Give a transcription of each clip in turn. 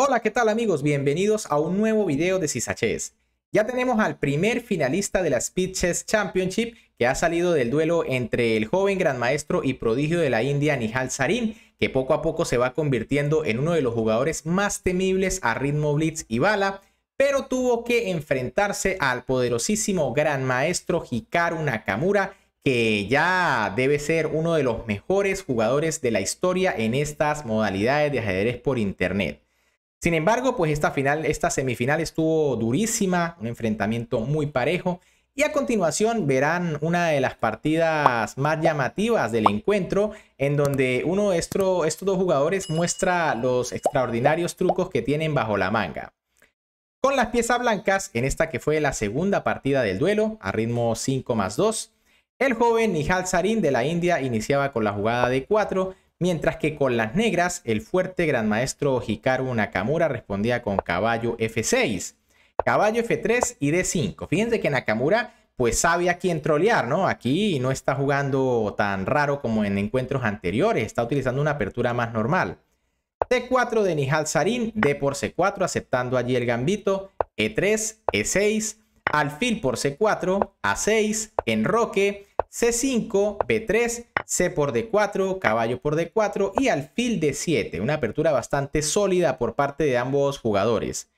Hola, ¿qué tal amigos? Bienvenidos a un nuevo video de Cisachez. Ya tenemos al primer finalista de la Speed Chess Championship que ha salido del duelo entre el joven gran maestro y prodigio de la India Nihal Sarin, que poco a poco se va convirtiendo en uno de los jugadores más temibles a ritmo blitz y bala, pero tuvo que enfrentarse al poderosísimo gran maestro Hikaru Nakamura, que ya debe ser uno de los mejores jugadores de la historia en estas modalidades de ajedrez por internet. Sin embargo, pues esta final, esta semifinal estuvo durísima, un enfrentamiento muy parejo. Y a continuación verán una de las partidas más llamativas del encuentro, en donde uno de estos, dos jugadores muestra los extraordinarios trucos que tienen bajo la manga. Con las piezas blancas, en esta que fue la segunda partida del duelo, a ritmo 5 más 2, el joven Nihal Sarin de la India iniciaba con la jugada de 4, mientras que con las negras el fuerte gran maestro Hikaru Nakamura respondía con caballo F6, caballo F3 y D5. Fíjense que Nakamura pues sabe a quién trolear, ¿no? Aquí no está jugando tan raro como en encuentros anteriores, está utilizando una apertura más normal. D4 de Nihal Sarin, D por C4 aceptando allí el gambito, E3, E6, alfil por C4, A6, enroque, C5, B3, C por D4, caballo por D4 y alfil D7. Una apertura bastante sólida por parte de ambos jugadores.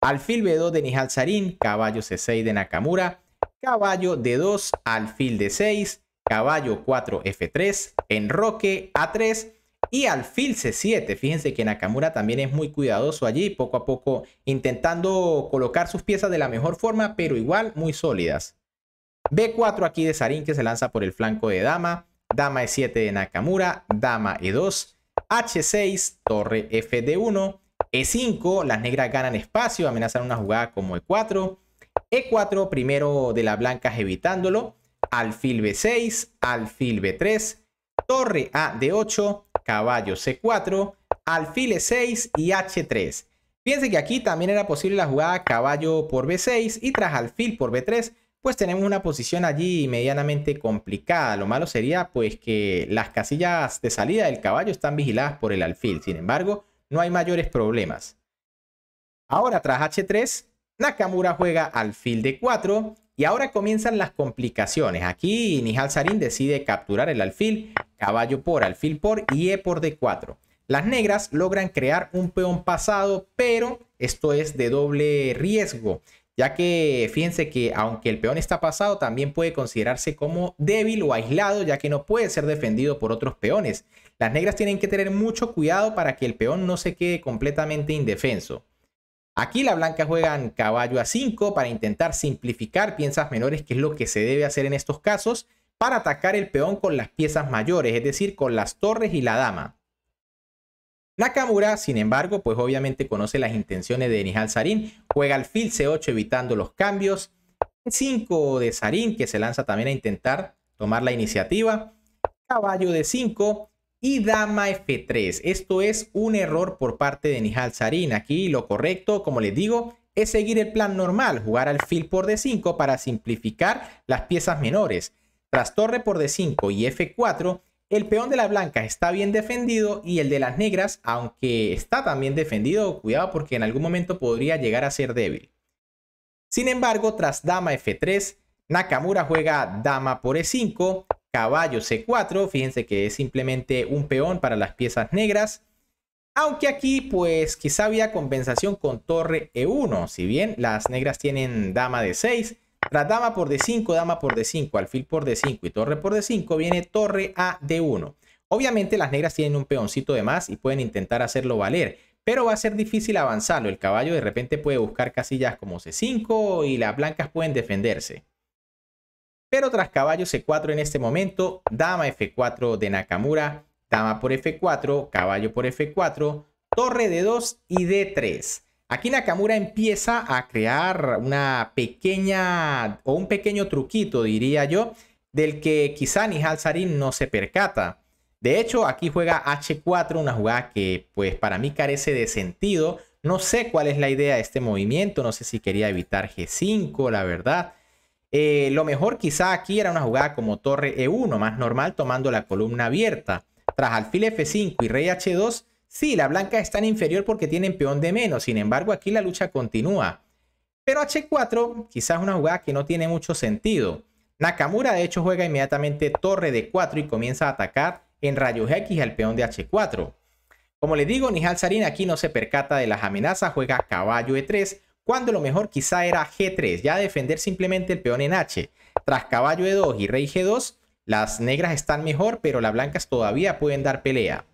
Alfil B2 de Nihal Sarin, caballo C6 de Nakamura, caballo D2, alfil D6, caballo 4 F3, enroque A3 y alfil C7. Fíjense que Nakamura también es muy cuidadoso allí, poco a poco intentando colocar sus piezas de la mejor forma, pero igual muy sólidas. B4 aquí de Sarin que se lanza por el flanco de dama. Dama E7 de Nakamura. Dama E2. H6, torre F de 1. E5, las negras ganan espacio, amenazan una jugada como E4. E4, primero de las blancas evitándolo. Alfil B6, alfil B3, torre A de 8, caballo C4, alfil E6 y H3. Fíjense que aquí también era posible la jugada caballo por B6 y tras alfil por B3, pues tenemos una posición allí medianamente complicada. Lo malo sería pues que las casillas de salida del caballo están vigiladas por el alfil. Sin embargo, no hay mayores problemas. Ahora tras H3, Nakamura juega alfil de 4 y ahora comienzan las complicaciones. Aquí Nihal Sarin decide capturar el alfil, caballo por, alfil por y E por D4. Las negras logran crear un peón pasado, pero esto es de doble riesgo, ya que fíjense que aunque el peón está pasado, también puede considerarse como débil o aislado, ya que no puede ser defendido por otros peones. Las negras tienen que tener mucho cuidado para que el peón no se quede completamente indefenso. Aquí la blanca juegan caballo a 5 para intentar simplificar piezas menores, que es lo que se debe hacer en estos casos, para atacar el peón con las piezas mayores, es decir, con las torres y la dama. Nakamura, sin embargo, pues obviamente conoce las intenciones de Nihal Sarin, juega al Fill C8 evitando los cambios, 5 de Sarin que se lanza también a intentar tomar la iniciativa, caballo de 5 y dama F3. Esto es un error por parte de Nihal Sarin. Aquí lo correcto, como les digo, es seguir el plan normal, jugar al fil por D5 para simplificar las piezas menores. Tras torre por D5 y F4 el peón de las blancas está bien defendido y el de las negras, aunque está también defendido, cuidado porque en algún momento podría llegar a ser débil. Sin embargo, tras dama f3, Nakamura juega dama por e5, caballo c4, fíjense que es simplemente un peón para las piezas negras. Aunque aquí pues quizá había compensación con torre e1, si bien las negras tienen dama de 6 tras dama por D5, dama por D5, alfil por D5 y torre por D5, viene torre a D1. Obviamente las negras tienen un peoncito de más y pueden intentar hacerlo valer, pero va a ser difícil avanzarlo. El caballo de repente puede buscar casillas como C5 y las blancas pueden defenderse. Pero tras caballo C4 en este momento, dama F4 de Nakamura, dama por F4, caballo por F4, torre D2 y D3. Aquí Nakamura empieza a crear una pequeña o un pequeño truquito, diría yo, del que quizá ni Sarin no se percata. De hecho, aquí juega H4, una jugada que pues para mí carece de sentido. No sé cuál es la idea de este movimiento, no sé si quería evitar G5, la verdad. Eh, lo mejor quizá aquí era una jugada como torre E1, más normal tomando la columna abierta. Tras alfil F5 y rey H2, Sí, la blanca es tan inferior porque tienen peón de menos, sin embargo aquí la lucha continúa. Pero H4 quizás una jugada que no tiene mucho sentido. Nakamura de hecho juega inmediatamente torre de 4 y comienza a atacar en rayos X al peón de H4. Como les digo, Nihal Sarin aquí no se percata de las amenazas, juega caballo E3, cuando lo mejor quizá era G3, ya defender simplemente el peón en H. Tras caballo E2 y rey G2, las negras están mejor, pero las blancas todavía pueden dar pelea.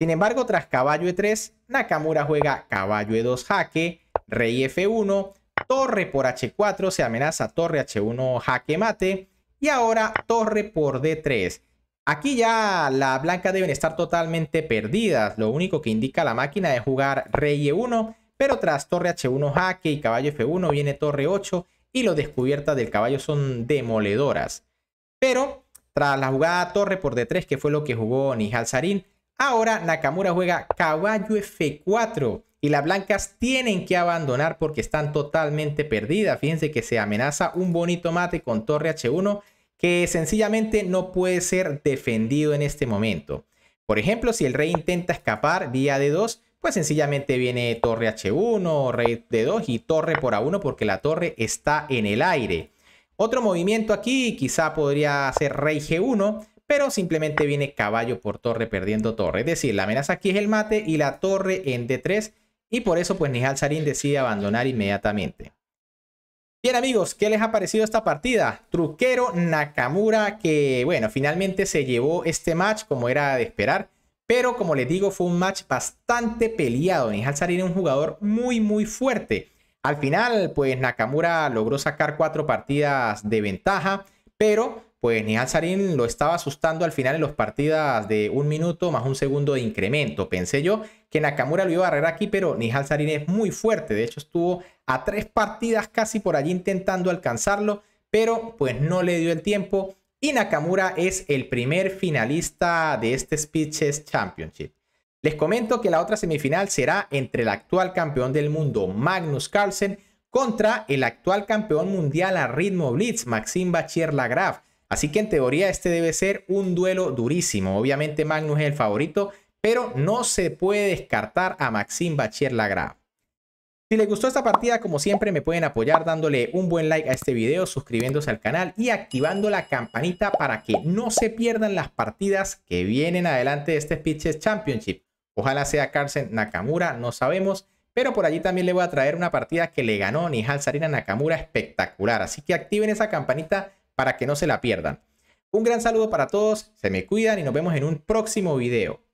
Sin embargo, tras caballo e3, Nakamura juega caballo e2 jaque, rey f1, torre por h4, se amenaza torre h1 jaque mate y ahora torre por d3. Aquí ya las blancas deben estar totalmente perdidas, lo único que indica la máquina es jugar rey e1, pero tras torre h1 jaque y caballo f1 viene torre 8 y las descubiertas del caballo son demoledoras. Pero tras la jugada torre por d3, que fue lo que jugó Nihal Sarin, Ahora Nakamura juega caballo F4 y las blancas tienen que abandonar porque están totalmente perdidas. Fíjense que se amenaza un bonito mate con torre H1 que sencillamente no puede ser defendido en este momento. Por ejemplo, si el rey intenta escapar vía D2, pues sencillamente viene torre H1, rey D2 y torre por A1 porque la torre está en el aire. Otro movimiento aquí quizá podría ser rey G1, pero simplemente viene caballo por torre perdiendo torre. Es decir, la amenaza aquí es el mate y la torre en D3 y por eso pues Nihal Sarin decide abandonar inmediatamente. Bien amigos, ¿qué les ha parecido esta partida? Truquero Nakamura que bueno, finalmente se llevó este match como era de esperar. Pero como les digo, fue un match bastante peleado. Nihal Sarin es un jugador muy muy fuerte. Al final pues Nakamura logró sacar cuatro partidas de ventaja. Pero pues Nihal Sarin lo estaba asustando al final en las partidas de un minuto más un segundo de incremento. Pensé yo que Nakamura lo iba a barrer aquí, pero Nihal Sarin es muy fuerte. De hecho, estuvo a tres partidas casi por allí intentando alcanzarlo, pero pues no le dio el tiempo. Y Nakamura es el primer finalista de este Speeches Championship. Les comento que la otra semifinal será entre el actual campeón del mundo Magnus Carlsen contra el actual campeón mundial a ritmo Blitz, Maxim Bachir Lagrave. Así que en teoría este debe ser un duelo durísimo. Obviamente Magnus es el favorito, pero no se puede descartar a Maxim Bachier Lagra. Si les gustó esta partida, como siempre, me pueden apoyar dándole un buen like a este video, suscribiéndose al canal y activando la campanita para que no se pierdan las partidas que vienen adelante de este Pitches Championship. Ojalá sea Carson Nakamura, no sabemos, pero por allí también le voy a traer una partida que le ganó Nihal Sarina Nakamura espectacular. Así que activen esa campanita para que no se la pierdan. Un gran saludo para todos, se me cuidan y nos vemos en un próximo video.